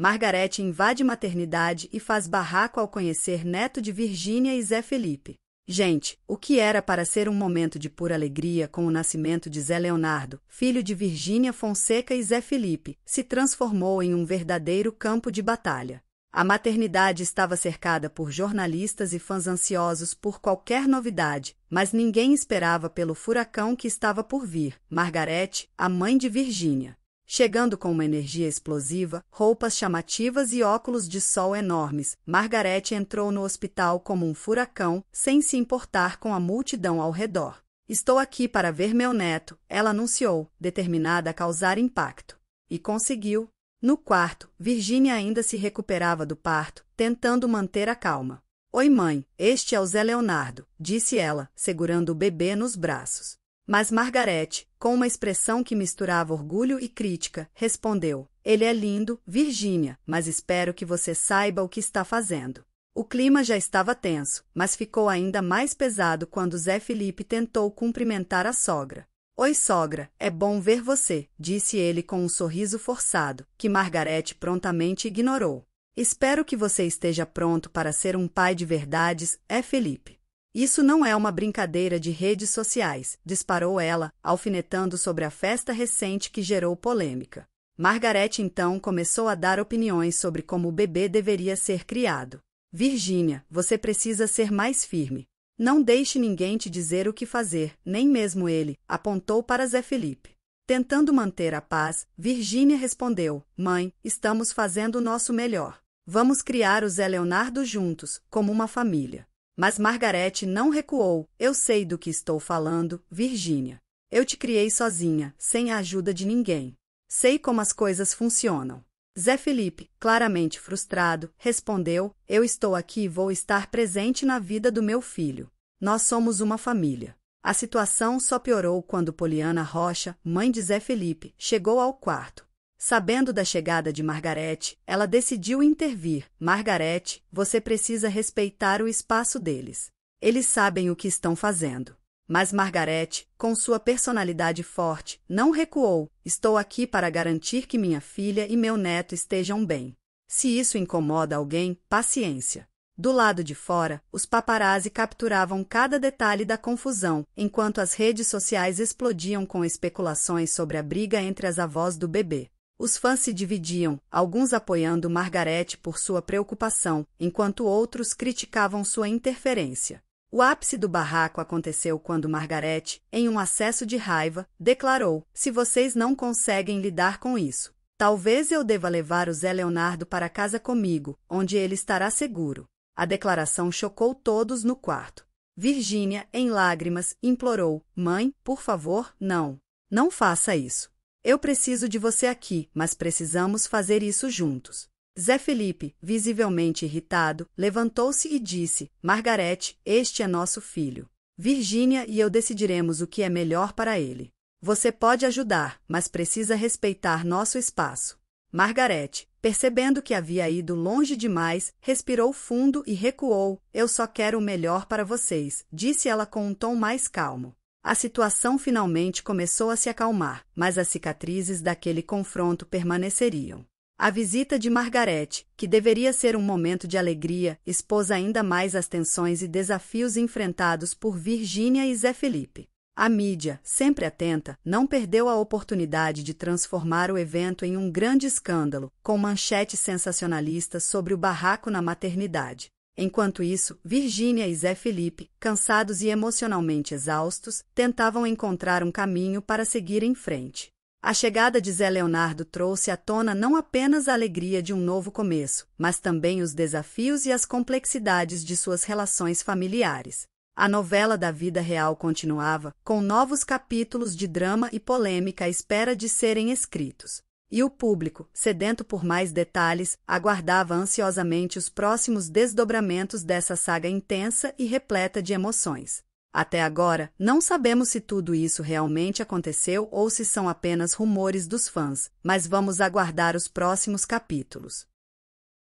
Margarete invade maternidade e faz barraco ao conhecer neto de Virgínia e Zé Felipe. Gente, o que era para ser um momento de pura alegria com o nascimento de Zé Leonardo, filho de Virgínia Fonseca e Zé Felipe, se transformou em um verdadeiro campo de batalha. A maternidade estava cercada por jornalistas e fãs ansiosos por qualquer novidade, mas ninguém esperava pelo furacão que estava por vir. Margarete, a mãe de Virgínia, Chegando com uma energia explosiva, roupas chamativas e óculos de sol enormes, Margarete entrou no hospital como um furacão, sem se importar com a multidão ao redor. Estou aqui para ver meu neto, ela anunciou, determinada a causar impacto. E conseguiu. No quarto, Virginia ainda se recuperava do parto, tentando manter a calma. Oi, mãe, este é o Zé Leonardo, disse ela, segurando o bebê nos braços. Mas Margarete, com uma expressão que misturava orgulho e crítica, respondeu: Ele é lindo, Virgínia, mas espero que você saiba o que está fazendo. O clima já estava tenso, mas ficou ainda mais pesado quando Zé Felipe tentou cumprimentar a sogra. Oi, sogra, é bom ver você, disse ele com um sorriso forçado, que Margarete prontamente ignorou. Espero que você esteja pronto para ser um pai de verdades, é Felipe. Isso não é uma brincadeira de redes sociais, disparou ela, alfinetando sobre a festa recente que gerou polêmica. Margarete então começou a dar opiniões sobre como o bebê deveria ser criado. Virginia, você precisa ser mais firme. Não deixe ninguém te dizer o que fazer, nem mesmo ele, apontou para Zé Felipe. Tentando manter a paz, Virginia respondeu: Mãe, estamos fazendo o nosso melhor. Vamos criar o Zé Leonardo juntos, como uma família. Mas Margarete não recuou. Eu sei do que estou falando, Virgínia. Eu te criei sozinha, sem a ajuda de ninguém. Sei como as coisas funcionam. Zé Felipe, claramente frustrado, respondeu: Eu estou aqui e vou estar presente na vida do meu filho. Nós somos uma família. A situação só piorou quando Poliana Rocha, mãe de Zé Felipe, chegou ao quarto. Sabendo da chegada de Margarete, ela decidiu intervir. Margarete, você precisa respeitar o espaço deles. Eles sabem o que estão fazendo. Mas Margarete, com sua personalidade forte, não recuou. Estou aqui para garantir que minha filha e meu neto estejam bem. Se isso incomoda alguém, paciência. Do lado de fora, os paparazzi capturavam cada detalhe da confusão, enquanto as redes sociais explodiam com especulações sobre a briga entre as avós do bebê. Os fãs se dividiam, alguns apoiando Margaret por sua preocupação, enquanto outros criticavam sua interferência. O ápice do barraco aconteceu quando Margaret, em um acesso de raiva, declarou: Se vocês não conseguem lidar com isso, talvez eu deva levar o Zé Leonardo para casa comigo, onde ele estará seguro. A declaração chocou todos no quarto. Virginia, em lágrimas, implorou: Mãe, por favor, não. Não faça isso. Eu preciso de você aqui, mas precisamos fazer isso juntos. Zé Felipe, visivelmente irritado, levantou-se e disse: Margarete, este é nosso filho. Virgínia e eu decidiremos o que é melhor para ele. Você pode ajudar, mas precisa respeitar nosso espaço. Margarete, percebendo que havia ido longe demais, respirou fundo e recuou. Eu só quero o melhor para vocês, disse ela com um tom mais calmo. A situação finalmente começou a se acalmar, mas as cicatrizes daquele confronto permaneceriam. A visita de Margarete, que deveria ser um momento de alegria, expôs ainda mais as tensões e desafios enfrentados por Virgínia e Zé Felipe. A mídia, sempre atenta, não perdeu a oportunidade de transformar o evento em um grande escândalo, com manchetes sensacionalistas sobre o barraco na maternidade. Enquanto isso, Virgínia e Zé Felipe, cansados e emocionalmente exaustos, tentavam encontrar um caminho para seguir em frente. A chegada de Zé Leonardo trouxe à tona não apenas a alegria de um novo começo, mas também os desafios e as complexidades de suas relações familiares. A novela da vida real continuava, com novos capítulos de drama e polêmica à espera de serem escritos. E o público, sedento por mais detalhes, aguardava ansiosamente os próximos desdobramentos dessa saga intensa e repleta de emoções. Até agora, não sabemos se tudo isso realmente aconteceu ou se são apenas rumores dos fãs, mas vamos aguardar os próximos capítulos.